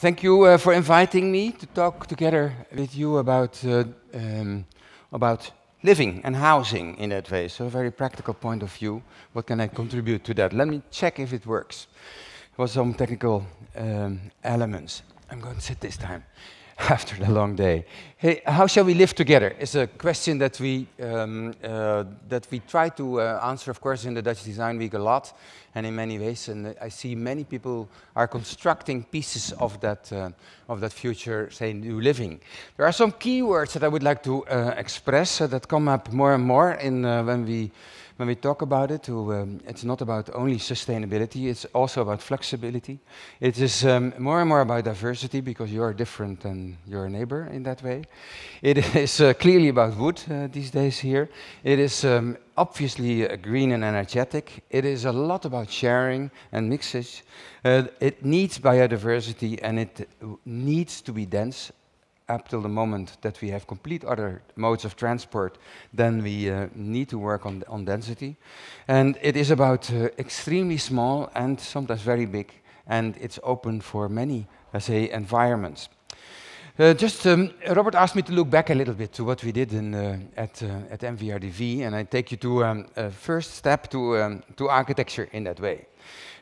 Thank you uh, for inviting me to talk together with you about, uh, um, about living and housing in that way. So a very practical point of view. What can I contribute to that? Let me check if it works. There was some technical um, elements. I'm going to sit this time. after the long day. Hey, how shall we live together? Is a question that we um, uh, that we try to uh, answer, of course, in the Dutch Design Week a lot, and in many ways. And I see many people are constructing pieces of that uh, of that future, say, new living. There are some keywords that I would like to uh, express uh, that come up more and more in uh, when we when we talk about it, um, it's not about only sustainability, it's also about flexibility. It is um, more and more about diversity because you're different than your neighbor in that way. It is uh, clearly about wood uh, these days here. It is um, obviously uh, green and energetic. It is a lot about sharing and mixes. Uh, it needs biodiversity and it needs to be dense up till the moment that we have complete other modes of transport, then we uh, need to work on, on density. And it is about uh, extremely small and sometimes very big, and it's open for many, I say, environments. Uh, just um, Robert asked me to look back a little bit to what we did in, uh, at, uh, at MVRDV, and I take you to um, a first step to, um, to architecture in that way.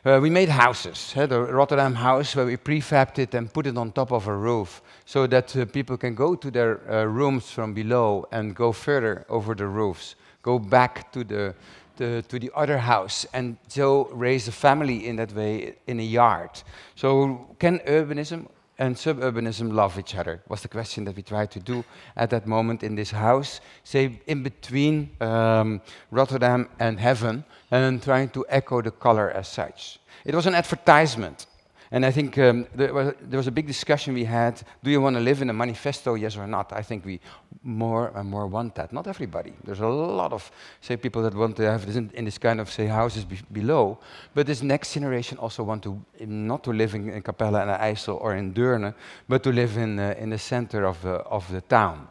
Uh, we made houses, had a Rotterdam house, where we prefabbed it and put it on top of a roof so that uh, people can go to their uh, rooms from below and go further over the roofs, go back to the, the, to the other house, and so raise a family in that way in a yard. So, can urbanism and suburbanism love each other? Was the question that we tried to do at that moment in this house, say in between um, Rotterdam and heaven, and trying to echo the color as such. It was an advertisement and I think um, there, was, there, was, a big discussion we had do you want to live in a manifesto, yes or not? I think we more and more want that. Not everybody. There's a lot of, say, people that want to have this in, in this kind of, say, houses be below. But this next generation also want to, not to live in, in Capella and IJssel or in Deurne, but to live in, uh, in the center of, uh, of the town.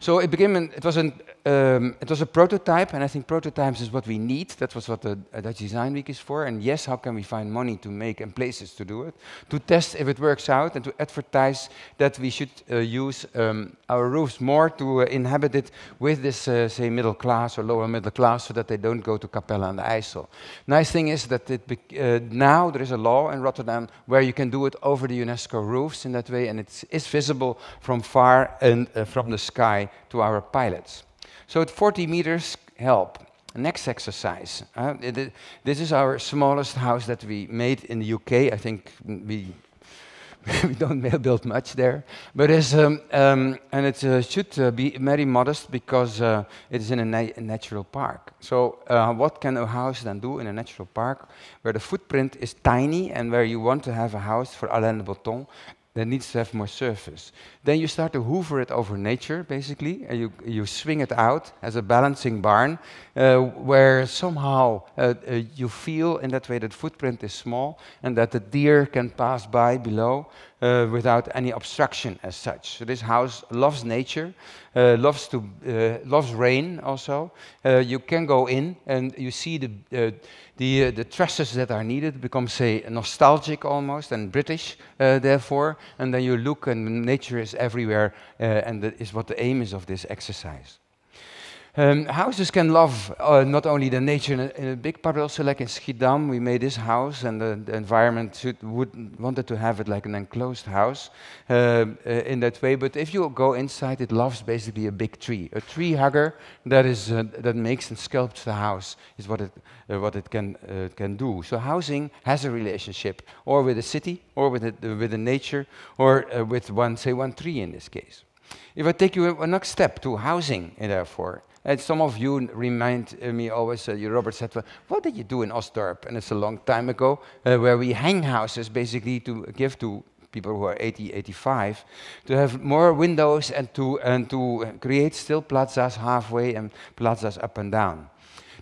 So it, became an, it was an um, ehm, it was a prototype, and I think prototypes is what we need. That was what the uh, Dutch Design Week is for. And yes, how can we find money to make and places to do it, to test if it works out, and to advertise that we should uh, use um, our roofs more to uh, inhabit it with this, uh, say, middle class or lower middle class, so that they don't go to Capella and the IJssel. Nice thing is that uh, now there is a law in Rotterdam where you can do it over the UNESCO roofs in that way, and it is visible from far and uh, from the sky to our pilots. So at 40 meters, help. Next exercise. Uh, this is our smallest house that we made in the UK. I think we we don't build much there, but it's, um, um, and it uh, should uh, be very modest because uh, it is in a, na natural park. So uh, what can a house then do in a natural park where the footprint is tiny and where you want to have a house for Alain de Botton that needs to have more surface. Then you start to hoover it over nature, basically, and you, you swing it out as a balancing barn, uh, where somehow uh, uh, you feel in that way that footprint is small and that the deer can pass by below uh, without any obstruction as such. So this house loves nature, uh, loves to uh, loves rain also. you can go in and you see the the, uh, the trusses that are needed become, say, nostalgic almost and British, uh, therefore, and then you look and nature is everywhere, uh, and that is what the aim is of this exercise. Um, houses can love uh, not only the nature in a, in a, big part, but also like in Schiedam, we made this house, and the, the environment should, would, wanted to have it like an enclosed house uh, uh, in that way. But if you go inside, it loves basically a big tree, a tree hugger that is uh, that makes and sculpts the house is what it uh, what it can uh, can do. So housing has a relationship, or with the city, or with the, with the nature, or with one say one tree in this case. If I take you a, a next step to housing, therefore, and some of you remind me always, uh, Robert said, well, what did you do in Osdorp? And it's a long time ago, uh, where we hang houses basically to give to people who are 80, 85, to have more windows and to, and to create still plazas halfway and plazas up and down.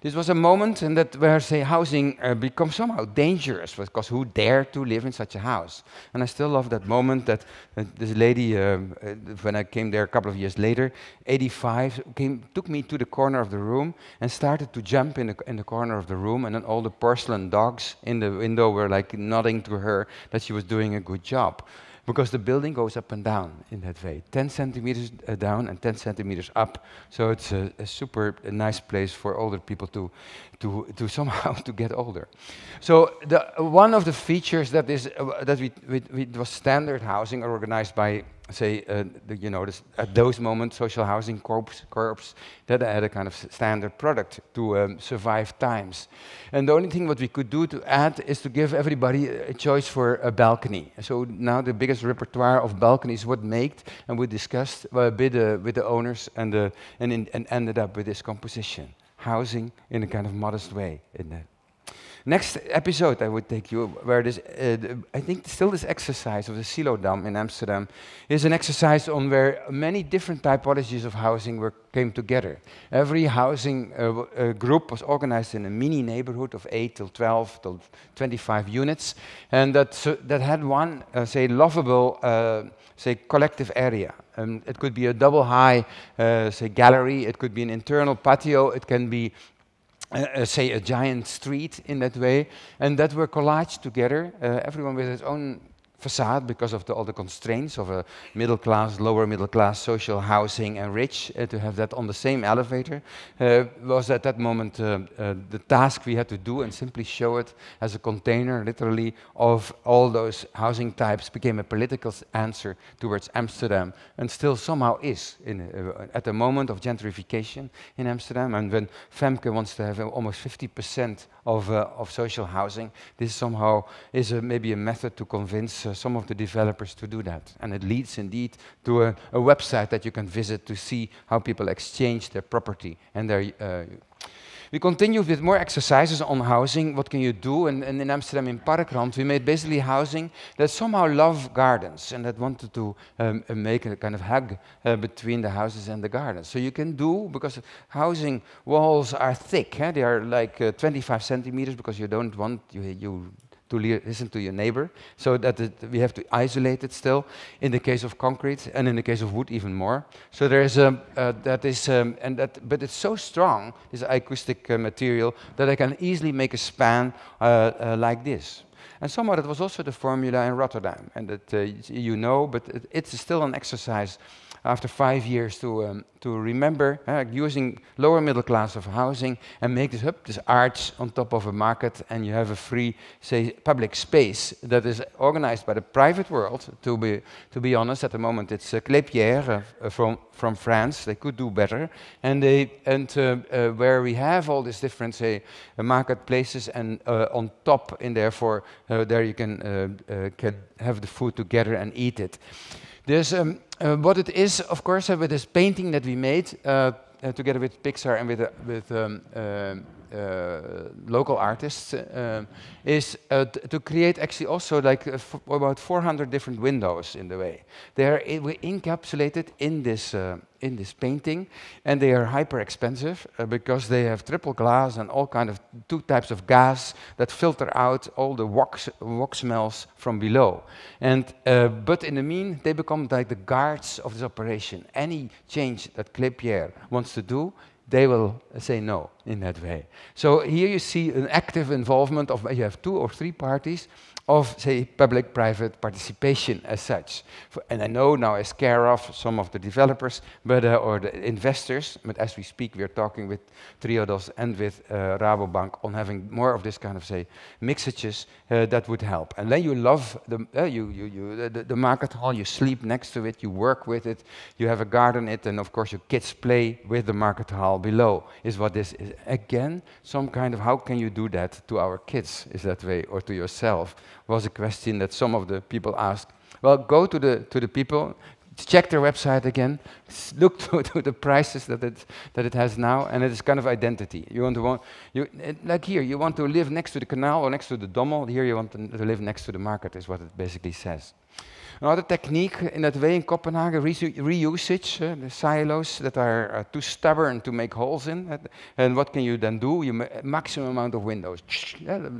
This was a moment in that where say housing uh, becomes somehow dangerous because who dared to live in such a house? And I still love that moment that, uh, this lady, um, uh, when I came there a couple of years later, 85, came, took me to the corner of the room and started to jump in the, in the corner of the room. And then all the porcelain dogs in the window were like nodding to her that she was doing a good job because the building goes up and down in that way 10 centimeters uh, down and 10 centimeters up. So it's a, a super a nice place for older people to, to, to somehow to get older. So the, one of the features that is uh, that we, we, we was standard housing organized by say uh, the, you know this, at those moments social housing corps, corps that had a kind of standard product to um, survive times. And the only thing what we could do to add is to give everybody a choice for a balcony. So now the biggest repertoire of balconies what made and we discussed a uh, with, the, uh, with the owners and, uh, and, in, and ended up with this composition housing in a kind of modest way in the Next episode, I would take you where this, uh, I think still this exercise of the Silo Dam in Amsterdam is an exercise on where many different typologies of housing were, came together. Every housing uh, uh, group was organized in a mini neighborhood of 8 till 12 till 25 units, and that, so that had one, uh, say, lovable, uh, say, collective area. Um, it could be a double high, uh, say, gallery, it could be an internal patio, it can be uh, uh, say a giant street in that way, and that were collaged together, uh, everyone with his own facade because of the, all the constraints of a middle class, lower middle class, social housing, and rich, uh, to have that on the same elevator uh, was at that moment uh, uh, the task we had to do and simply show it as a container, literally, of all those housing types became a political answer towards Amsterdam and still somehow is in, uh, at the moment of gentrification in Amsterdam. And when Femke wants to have almost 50% of, uh, of social housing, this somehow is a, maybe a method to convince uh, some of the developers to do that. And it leads indeed to a, a, website that you can visit to see how people exchange their property and their. Uh, we continue with more exercises on housing. What can you do? And, and in Amsterdam, in Parkrand, we made basically housing that somehow love gardens and that wanted to um, uh, make a kind of hug uh, between the houses and the gardens. So you can do, because housing walls are thick, eh? they are like uh, 25 centimeters because you don't want, you, you to listen to your neighbor, so that it, we have to isolate it still. In the case of concrete, and in the case of wood, even more. So there is um, uh, that is um, and that, but it's so strong this acoustic uh, material that I can easily make a span uh, uh like this. And somewhat it was also the formula in Rotterdam. And that uh, eh, you know, but it, it's still an exercise after five years to, um, to remember uh, using lower middle class of housing and make this up, this arch on top of a market, and you have a free, say, public space that is organized by the private world. To be, to be honest, at the moment it's uh, Clépierre uh, uh, from, from France. They could do better, and they and uh, uh where we have all these different, say, marketplaces and uh, on top, and therefore uh, there you uh, uh, can, have the food together and eat it. There's, um, what it is, of course, with this painting that we made together with Pixar and with, with um, Eh, local artists eh, is eh, to create actually also like about 400 different windows in the way. They are encapsulated in this in this painting, and they are hyper expensive uh, because they have triple glass and all kind of two types of gas that filter out all the wax, wax smells from below. And uh, but in the mean, they become like the guards of this operation. Any change that Clepierre wants to do, they will say no in that way. So here you see an active involvement of you have two or three parties of, say, public-private participation as such. And I know now I scare off some of the developers but, uh, or the investors, but as we speak, we're talking with Triodos and with uh, Rabobank on having more of this kind of, say, mixages uh, that would help. And then you love the, uh, you, you, you, the, the market hall, you sleep next to it, you work with it, you have a garden it, and of course your kids play with the market hall below, is what this is. Again, some kind of how can you do that to our kids, is that way, or to yourself? was a question that some of the people asked. Well, go to the, to the people, check their website again, look to, to, the prices that it, that it has now, and it is kind of identity. You want to want, you, like here, you want to live next to the canal or next to the Dommel. Here, you want to live next to the market, is what it basically says. Another technique in that way in Copenhagen, reusage, uh, the silos that are uh, too stubborn to make holes in. And what can you then do? You ma maximum amount of windows,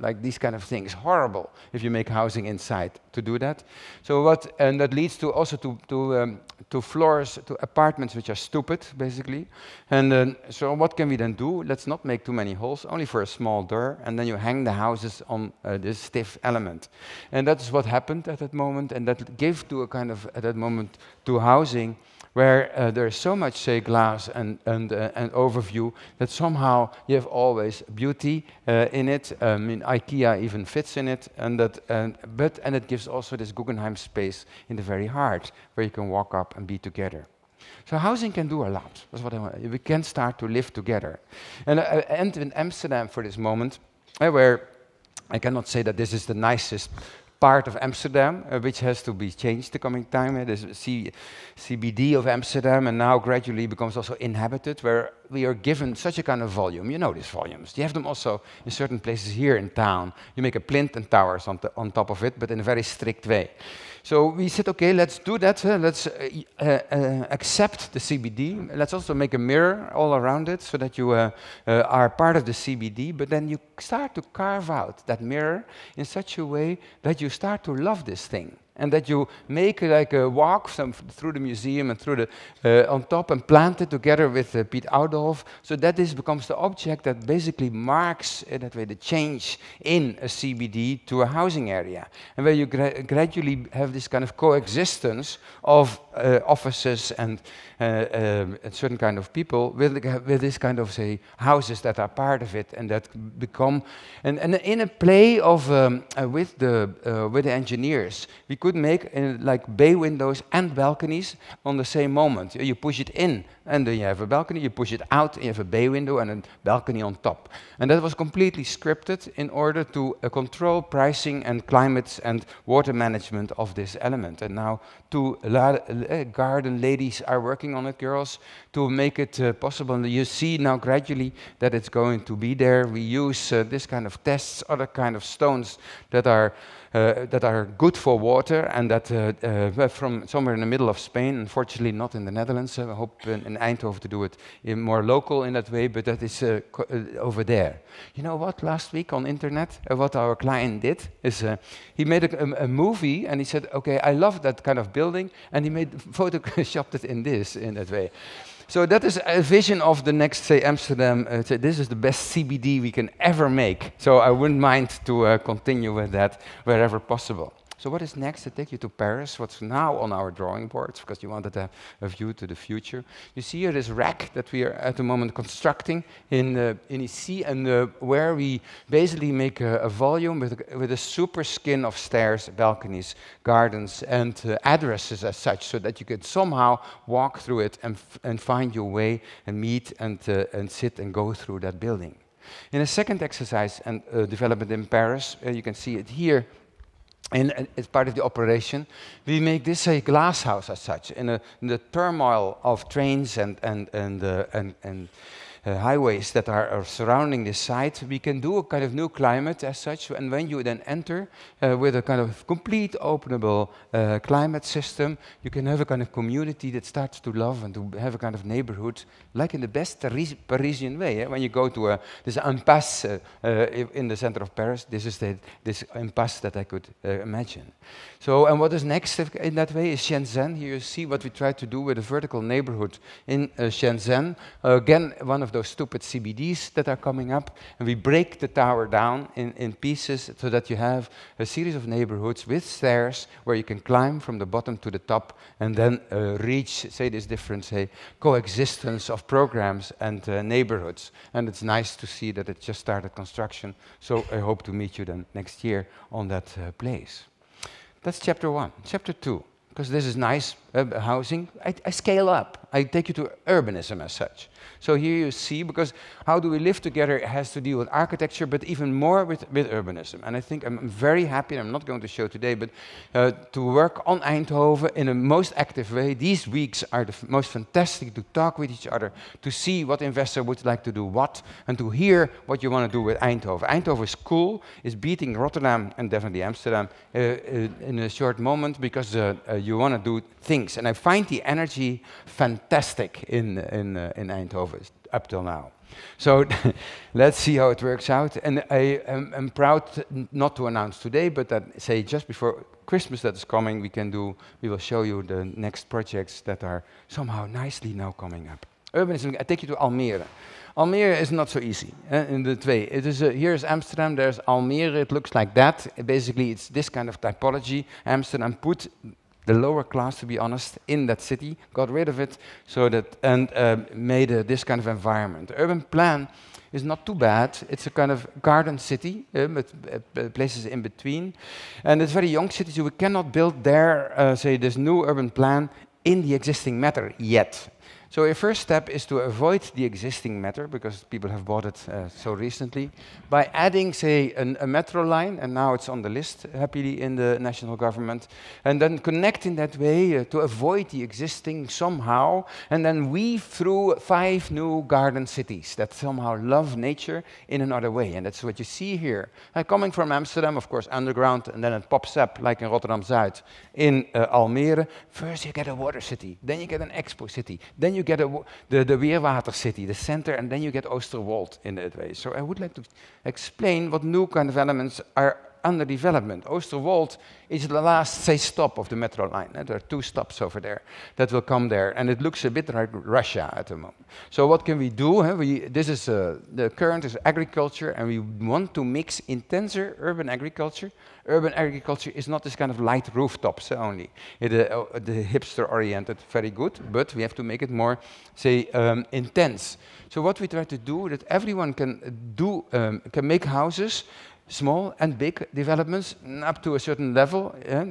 like these kind of things. Horrible if you make housing inside to do that. So what, and that leads to also to, to, um, to floors, to apartments which are stupid, basically. And um, so what can we then do? Let's not make too many holes, only for a small door, and then you hang the houses on uh, this stiff element. And that's what happened at that moment, and that give to a kind of, at that moment, to housing, where uh, there is so much, say, glass and, and, uh, and overview that somehow you have always beauty uh, in it. I mean, IKEA even fits in it, and that, and, but, and it gives also this Guggenheim space in the very heart where you can walk up and be together. So housing can do a lot. That's what I want. We can start to live together. And I end in Amsterdam for this moment, eh, where I cannot say that this is the nicest part of Amsterdam, uh, which has to be changed the coming time. Uh, the C CBD of Amsterdam, and now gradually becomes also inhabited, where we are given such a kind of volume. You know these volumes. You have them also in certain places here in town. You make a plinth and towers on, on top of it, but in a very strict way. So we said, okay, let's do that. Uh, let's uh, uh, uh, accept the CBD. Let's also make a mirror all around it so that you uh, uh, are part of the CBD. But then you start to carve out that mirror in such a way that you start to love this thing and that you make like a walk through the museum and through the uh, on top and plant it together with uh, Piet Oudolf. So that this becomes the object that basically marks uh, in that way the change in a CBD to a housing area, and where you gra gradually have this kind of coexistence of uh, offices and, uh, um, and, certain kind of people with, with this kind of say houses that are part of it and that become and, and in a play of um, uh, with the uh, with the engineers we could make uh, like bay windows and balconies on the same moment you push it in and then you have a balcony you push it out you have a bay window and a balcony on top and that was completely scripted in order to control pricing and climates and water management of this element and now two uh, garden ladies are working on it, girls, to make it uh, possible. And you see now gradually that it's going to be there. We use eh, this kind of tests, other kind of stones that are uh, that are good for water and that uh, uh, from somewhere in the middle of Spain, unfortunately not in the Netherlands. I hope in, in Eindhoven to do it more local in that way, but that is over there. You know what? Last week on internet, what our client did is he made a, a, a movie and he said, okay, I love that kind of building, and he made photoshopped it in this in that way. So that is a vision of the next, say, Amsterdam. Uh, say, this is the best CBD we can ever make. So I wouldn't mind to uh, continue with that wherever possible. So what is next? I take you to Paris, what's now on our drawing boards, because you wanted a view to the future. You see here this rack that we are at the moment constructing in, the in EC, and where we basically make a, a volume with a, with a super skin of stairs, balconies, gardens, and uh, addresses as such, so that you can somehow walk through it and, and find your way and meet and, uh, and sit and go through that building. In a second exercise and uh, development in Paris, uh, you can see it here, and uh, as part of the operation, we make this a glass house as such, in, a, in the turmoil of trains and, and, and, uh, and, and uh, highways that are, are, surrounding this site, we can do a kind of new climate as such. And when you then enter uh, with a kind of complete openable uh, climate system, you can have a kind of community that starts to love and to have a kind of neighborhood, like in the best Paris Parisian way. Eh? When you go to a, this impasse uh, in the center of Paris, this is the, this impasse that I could uh, imagine. So, and what is next in that way is Shenzhen. Here you see what we try to do with a vertical neighborhood in uh, Shenzhen. again, one of those stupid CBDs that are coming up, and we break the tower down in, in pieces so that you have a series of neighborhoods with stairs where you can climb from the bottom to the top and then uh, reach, say, this different, say, coexistence of programs and uh, neighborhoods. And it's nice to see that it just started construction, so I hope to meet you then next year on that uh, place. That's chapter one. Chapter two, because this is nice, uh, housing, I, I, scale up. I take you to urbanism as such. So here you see, because how do we live together has to deal with architecture, but even more with, with urbanism. And I think I'm very happy, I'm not going to show today, but uh, to work on Eindhoven in a most active way. These weeks are the most fantastic to talk with each other, to see what investor would like to do what, and to hear what you want to do with Eindhoven. Eindhoven is cool, is beating Rotterdam and definitely Amsterdam uh, uh in a short moment because uh, uh, you want to do things things. And I find the energy fantastic in, in, uh, in Eindhoven up till now. So let's see how it works out. And I am, am proud not to announce today, but that say just before Christmas that is coming, we can do, we will show you the next projects that are somehow nicely now coming up. Urbanism, I take you to Almere. Almere is not so easy uh, in the way. It is, uh, here is Amsterdam, there's Almere, it looks like that. Basically, it's this kind of typology. Amsterdam put the lower class, to be honest, in that city, got rid of it, so that and uh, made this kind of environment. The urban plan is not too bad. It's a kind of garden city uh, with uh, places in between, and it's very young city, so we cannot build there, uh, say, this new urban plan in the existing matter yet. So a first step is to avoid the existing matter, because people have bought it uh, so recently, by adding, say, an, a metro line, and now it's on the list, happily, in the national government, and then connect in that way uh, to avoid the existing somehow, and then weave through five new garden cities that somehow love nature in another way. And that's what you see here. Uh, coming from Amsterdam, of course, underground, and then it pops up, like in Rotterdam-Zuid, in uh, Almere. First you get a water city, then you get an expo city, then you get a, the, the Weerwater city, the center, and then you get Oosterwold in that way. So I would like to explain what new kind of elements are under development. Oosterwold is the last, say, stop of the metro line. Eh? There are two stops over there that will come there, and it looks a bit like Russia at the moment. So what can we do? Eh? We, this is uh, the current is agriculture, and we want to mix intenser urban agriculture. Urban agriculture is not this kind of light rooftops eh, only. It, uh, oh, the hipster-oriented, very good, but we have to make it more, say, um, intense. So what we try to do that everyone can do um, can make houses small and big developments up to a certain level. Eh?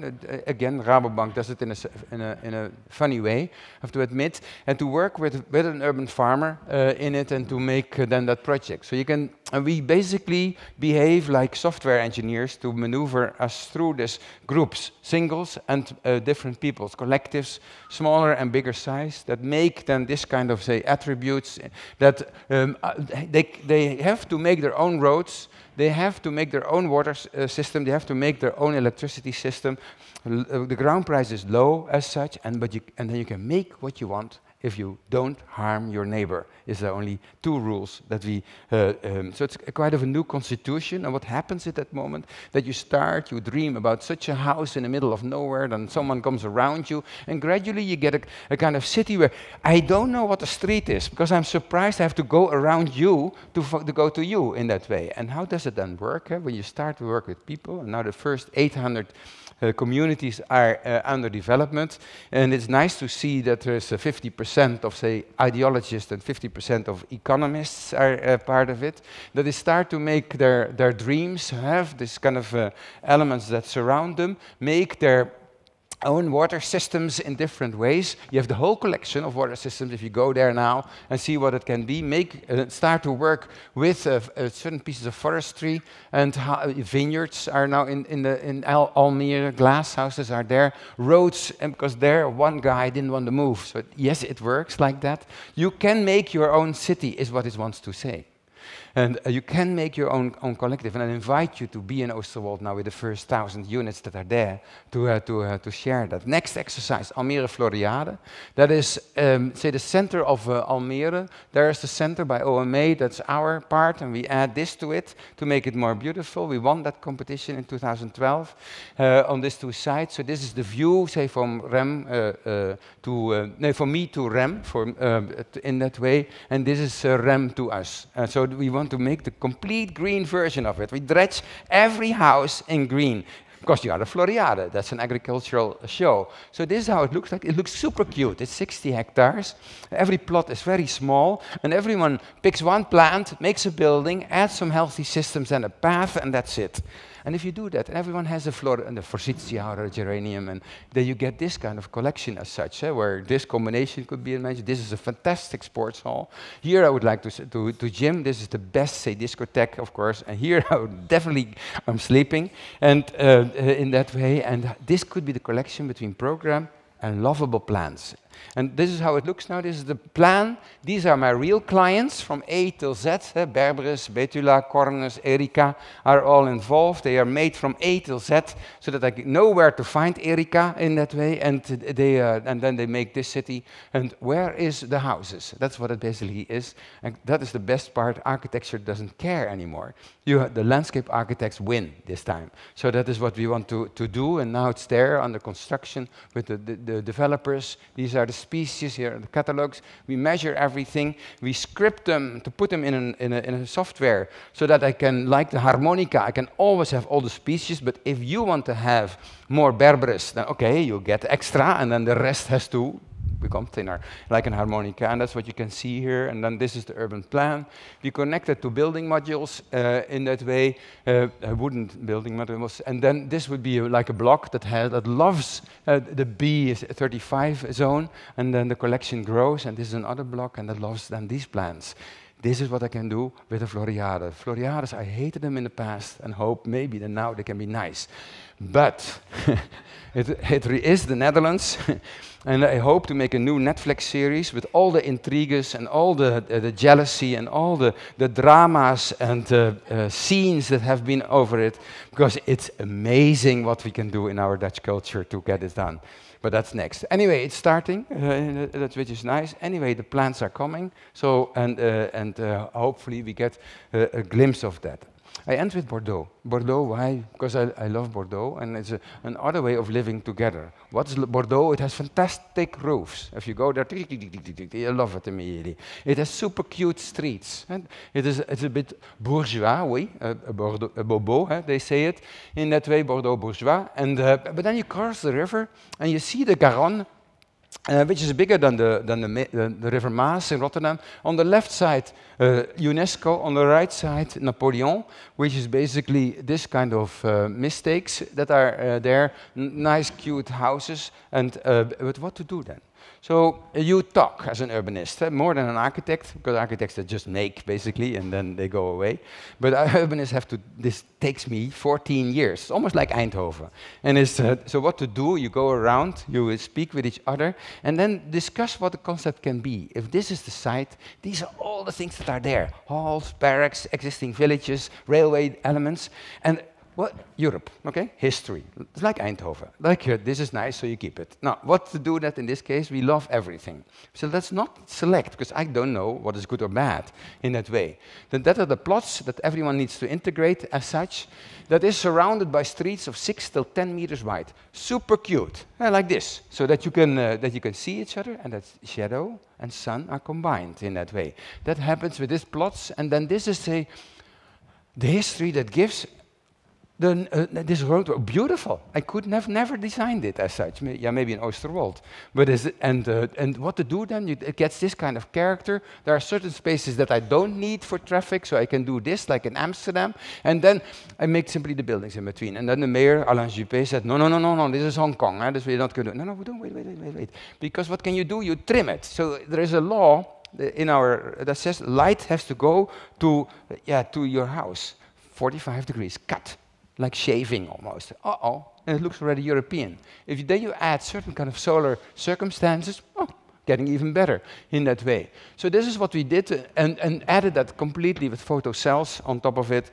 again, Rabobank does it in a, in a, in a funny way, I have to admit, and to work with, with an urban farmer uh, in it and to make uh, then that project. So you can, we basically behave like software engineers to maneuver us through these groups, singles and uh, different peoples, collectives, smaller and bigger size, that make then this kind of, say, attributes that um, uh, they, they have to make their own roads they have to make their own water uh, system. They have to make their own electricity system. L uh, the ground price is low as such, and, but you, and then you can make what you want if you don't harm your neighbor. Is there only two rules that we? Uh, um, so it's quite of a new constitution. And what happens at that moment? That you start, you dream about such a house in the middle of nowhere, then someone comes around you, and gradually you get a, a kind of city where I don't know what a street is because I'm surprised I have to go around you to, to go to you in that way. And how does it then work eh? when you start to work with people? And now the first 800. Uh, communities are uh, under development, and it's nice to see that there's a 50% 50% of, say, ideologists and 50% of economists are uh, part of it, that they start to make their, their dreams have this kind of uh, elements that surround them, make their own water systems in different ways. You have the whole collection of water systems if you go there now and see what it can be. Make uh, start to work with uh, uh, certain pieces of forestry and uh, vineyards are now in in the in Al Almere. Glass houses are there. Roads and because there one guy didn't want to move. So yes, it works like that. You can make your own city is what it wants to say. And uh, you can make your own, own collective. And I invite you to be in Osterwald now with the first thousand units that are there to, uh, to, uh, to share that. Next exercise, Almere Floriade. That is, um, say, the center of uh, Almere. There is the center by OMA. That's our part. And we add this to it to make it more beautiful. We won that competition in 2012 uh, on these two sides. So this is the view, say, from Rem uh, to, no, for me to Rem for, um, in that way. And this is Rem to us. so we want to make the complete green version of it. We dredge every house in green. Because you are the Floriade, that's an agricultural show. So this is how it looks like. It looks super cute. It's 60 hectares. Every plot is very small, and everyone picks one plant, makes a building, adds some healthy systems and a path, and that's it. And if you do that, everyone has a flower and a forsythia or a geranium, and then you get this kind of collection as such, eh, where this combination could be imagined. This is a fantastic sports hall. Here I would like to to, to gym. This is the best say discotheque, of course. And here I would definitely I'm sleeping, and uh, uh, in that way. And this could be the collection between program and lovable plants. And this is how it looks now. This is the plan. These are my real clients from A till Z. Eh? Berberis, Betula, Cornus, Erika are all involved. They are made from A till Z so that I know where to find Erika in that way. And, they, uh, and then they make this city. And where is the houses? That's what it basically is. And that is the best part. Architecture doesn't care anymore. You, the landscape architects win this time. So that is what we want to, to do. And now it's there under construction with the, the, the developers. These are are the species, here are the catalogs. We measure everything. We script them to put them in, an, in, a, in a software so that I can, like the harmonica, I can always have all the species, but if you want to have more berberis, then okay, you get extra, and then the rest has to become thinner, like an harmonica. And that's what you can see here. And then this is the urban plan. We connected to building modules uh, in that way, uh, wooden building modules. And then this would be like a block that, has, that loves uh, the B35 zone. And then the collection grows. And this is another block, and that loves then these plants. This is what I can do with the Floriade. Floriades, I hated them in the past and hope maybe that now they can be nice. But it, it is the Netherlands. and I hope to make a new Netflix series with all the intrigues and all the, uh, the jealousy and all the, the dramas and uh, uh, scenes that have been over it. Because it's amazing what we can do in our Dutch culture to get it done but that's next. Anyway, it's starting. Uh, eh, which eh, is nice. Anyway, the plants are coming. So and uh, and uh, hopefully we get a, a glimpse of that. I end with Bordeaux. Bordeaux, why? Because I, I love Bordeaux, and it's a, other way of living together. What's Bordeaux? It has fantastic roofs. If you go there, you love it immediately. It has super cute streets. And it is it's a bit bourgeois, oui, a uh, uh, Bordeaux, uh, Bobo, they say it in that way, Bordeaux bourgeois. And uh, but then you cross the river and you see the Garonne uh, which is bigger than, the, than the, the, uh, the, River Maas in Rotterdam. On the left side, uh, UNESCO. On the right side, Napoleon, which is basically this kind of uh, mistakes that are uh, there. N nice, cute houses. And uh, but what to do then? So you talk as an urbanist, eh, more than an architect, because architects they just make basically and then they go away. But urbanists have to. This takes me 14 years, it's almost like Eindhoven. And it's, uh, so what to do? You go around, you speak with each other, and then discuss what the concept can be. If this is the site, these are all the things that are there: halls, barracks, existing villages, railway elements, and what Europe, okay? History. It's like Eindhoven. Like, this is nice, so you keep it. Now, what to do that in this case? We love everything. So let's not select, because I don't know what is good or bad in that way. Then that are the plots that everyone needs to integrate as such, that is surrounded by streets of 6 till 10 meters wide. Super cute, like this, so that you, can, uh, that you can see each other and that shadow and sun are combined in that way. That happens with these plots, and then this is, say, the history that gives the, uh, this road, was beautiful. I could have never designed it as such. yeah, maybe in Oosterwold, But is it, and, uh, and what to do then? You, it gets this kind of character. There are certain spaces that I don't need for traffic, so I can do this, like in Amsterdam. And then I make simply the buildings in between. And then the mayor, Alain Juppé, said, no, no, no, no, no, this is Hong Kong. Huh? This we're not going to do. No, no, wait, wait, wait, wait, wait. Because what can you do? You trim it. So there is a law uh, in our uh, that says light has to go to, uh, yeah, to your house. 45 degrees, cut like shaving almost. Uh-oh, and it looks already European. If then you add certain kind of solar circumstances, oh, getting even better in that way. So this is what we did uh, and, and added that completely with photocells on top of it.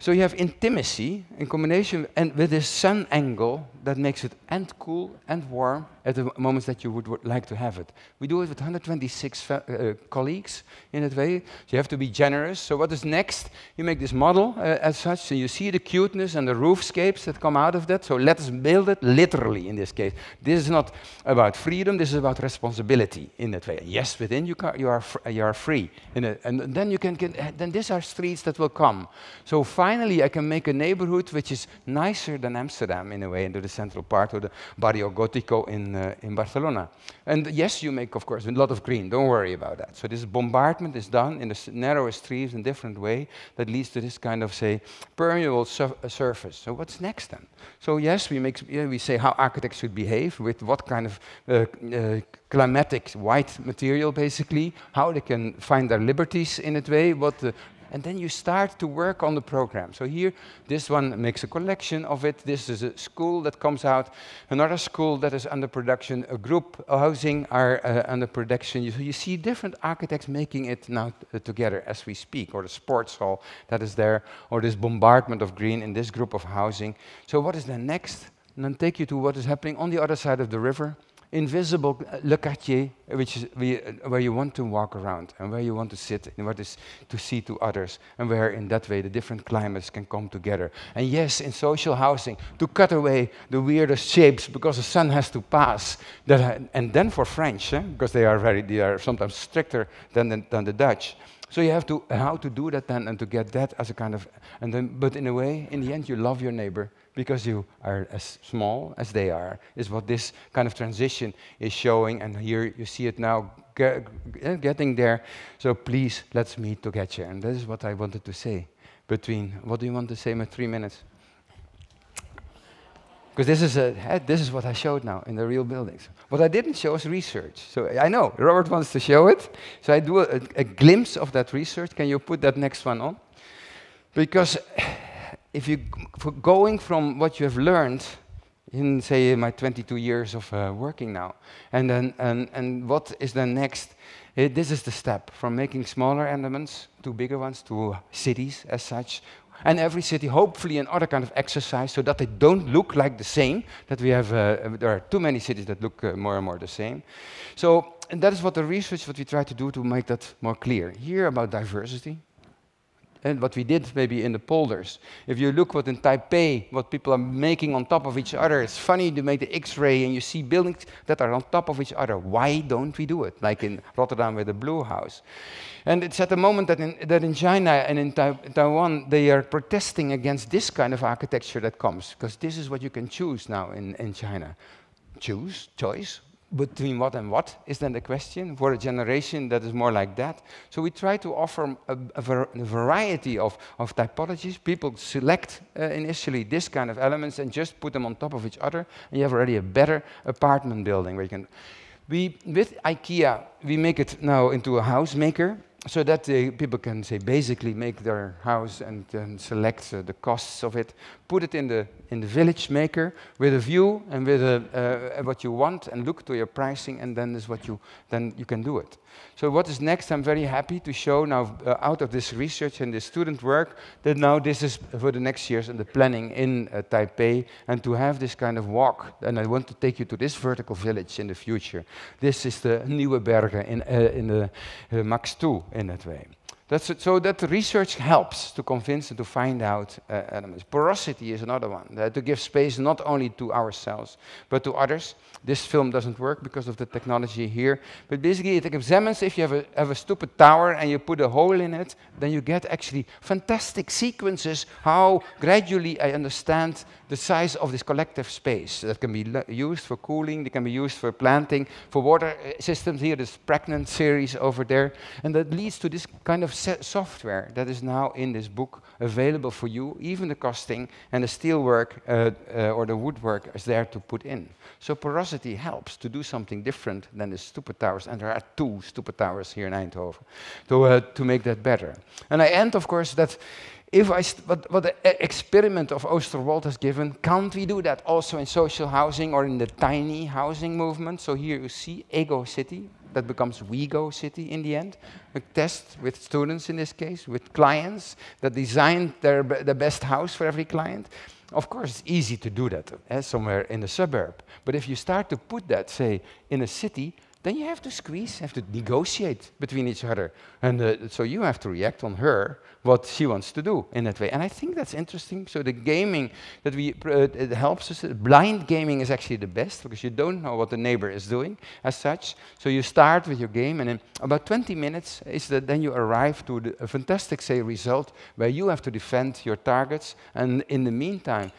So you have intimacy in combination and with this sun angle that makes it and cool and warm at the moments that you would, would like to have it. We do it with 126 uh, colleagues in that way. So you have to be generous. So what is next? You make this model uh, as such, so you see the cuteness and the roofscapes that come out of that. So let us build it literally in this case. This is not about freedom, this is about responsibility liberty in that way. yes, within you, you, are, you are free. A, and then you can get, then these are streets that will come. So finally, I can make a neighborhood which is nicer than Amsterdam in a way, into the central part or the Barrio Gótico in, uh, in Barcelona. And yes, you make, of course, a lot of green. Don't worry about that. So this bombardment is done in the narrowest streets in different way that leads to this kind of, say, permeable su uh, surface. So what's next then? So yes, we, make, yeah, we say how architects should behave with what kind of uh, uh, climatic white material, basically, how they can find their liberties in a way, what the and then you start to work on the program. So here, this one makes a collection of it. This is a school that comes out, another school that is under production, a group housing are uh, under production. So you see different architects making it now uh, together as we speak, or the sports hall that is there, or this bombardment of green in this group of housing. So what is the next? And then take you to what is happening on the other side of the river invisible uh, le quartier which is uh, where you want to walk around and where you want to sit and what is to see to others and where in that way the different climates can come together and yes in social housing to cut away the weirdest shapes because the sun has to pass that, and then for french eh, because they are very they are sometimes stricter than the, than the dutch so you have to how to do that then and to get that as a kind of and then but in a way in the end you love your neighbor because you are as small as they are, is what this kind of transition is showing. And here you see it now eh, getting there. So please, let's meet to get you. And this is what I wanted to say between what do you want to say in three minutes? Because this is a, eh, this is what I showed now in the real buildings. What I didn't show is research. So eh, I know Robert wants to show it. So I do a, a glimpse of that research. Can you put that next one on? Because if you going from what you have learned in say my 22 years of uh, working now and then and, and what is the next it, eh, this is the step from making smaller elements to bigger ones to uh, cities as such and every city hopefully another kind of exercise so that they don't look like the same that we have uh, uh there are too many cities that look uh, more and more the same so that is what the research what we try to do to make that more clear here about diversity and what we did maybe in the polders. If you look what in Taipei, what people are making on top of each other, it's funny to make the X-ray and you see buildings that are on top of each other. Why don't we do it? Like in Rotterdam with the Blue House. And it's at the moment that in, that in China and in Taiwan, they are protesting against this kind of architecture that comes, because this is what you can choose now in, in China. Choose, choice, between what and what is then the question for a generation that is more like that. So we try to offer a, a, ver a variety of, of typologies. People select uh, initially this kind of elements and just put them on top of each other, and you have already a better apartment building where you can. We, with IKEA, we make it now into a house maker so that uh, people can say basically make their house and, and select uh, the costs of it put it in the, in the village maker with a view and with a, uh, what you want and look to your pricing and then is what you, then you can do it. So what is next? I'm very happy to show now uh, out of this research and this student work that now this is for the next years and the planning in uh, Taipei and to have this kind of walk. And I want to take you to this vertical village in the future. This is the Nieuwe Bergen in, uh, in the uh, Max 2 in that way. That's, so that research helps to convince and to find out uh, elements. Porosity is another one, uh, to give space not only to ourselves, but to others. This film doesn't work because of the technology here, but basically it examines if you have a, have a stupid tower and you put a hole in it, then you get actually fantastic sequences how gradually I understand the size of this collective space. That can be used for cooling, that can be used for planting, for water uh, systems here, this pregnant series over there, and that leads to this kind of software that is now in this book available for you. Even the casting and the steelwork uh, uh, or the woodwork is there to put in. So porosity helps to do something different than the stupid towers. And there are two stupid towers here in Eindhoven to, uh, to make that better. And I end, of course, that if I what, what, the uh, experiment of Oosterwald has given, can't we do that also in social housing or in the tiny housing movement? So here you see Ego City, that becomes WeGo City in the end. A test with students in this case, with clients that designed their the best house for every client. Of course, it's easy to do that eh, somewhere in a suburb. But if you start to put that, say, in a city, then you have to squeeze, have to negotiate between each other. And uh, so you have to react on her, what she wants to do in that way. And I think that's interesting. So the gaming that we, uh, it helps us, uh, blind gaming is actually the best because you don't know what the neighbor is doing as such. So you start with your game and in about 20 minutes is that then you arrive to the, a fantastic, say, result where you have to defend your targets. And in the meantime,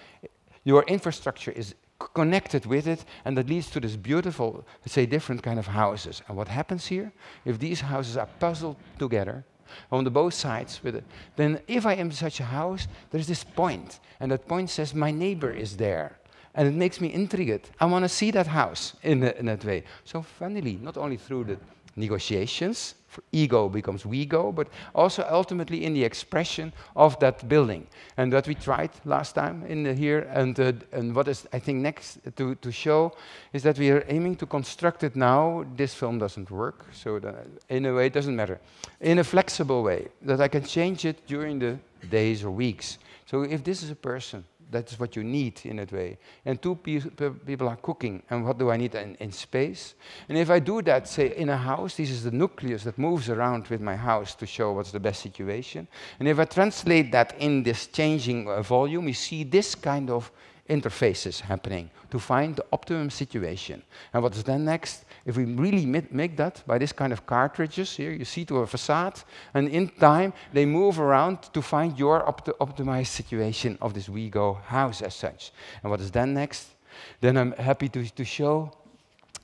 your infrastructure is connected with it, and that leads to this beautiful, let's say, different kind of houses. And what happens here? If these houses are puzzled together on the both sides with it, then if I am such a house, there's this point, and that point says my neighbor is there. And it makes me intrigued. I want to see that house in, the, in that way. So finally, not only through the negotiations, ego becomes we go, but also ultimately in the expression of that building. And what we tried last time in here, and, uh, and what is I think next to, to show, is that we are aiming to construct it now. This film doesn't work, so that in a way it doesn't matter. In a flexible way, that I can change it during the days or weeks. So if this is a person, that's what you need in a way. And two people are cooking, and what do I need in, in space? And if I do that, say in a house, this is the nucleus that moves around with my house to show what's the best situation. And if I translate that in this changing uh, volume, you see this kind of interfaces happening to find the optimum situation. And what is then next? If we really make that by this kind of cartridges, here you see to a facade, and in time they move around to find your optimized situation of this WeGo house as such. And what is then next? Then I'm happy to, to show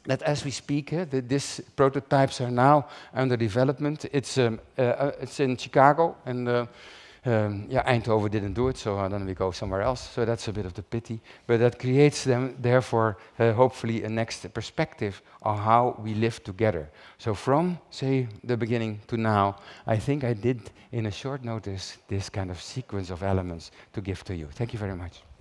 that as we speak, uh, eh, these prototypes are now under development. It's, um, uh, uh it's in Chicago, and uh, um, ehm, yeah, Eindhoven didn't do it, so uh, then we go somewhere else. So that's a bit of the pity. But that creates them, therefore, uh, hopefully, a next perspective on how we live together. So from, say, the beginning to now, I think I did, in a short notice, this kind of sequence of elements to give to you. Thank you very much.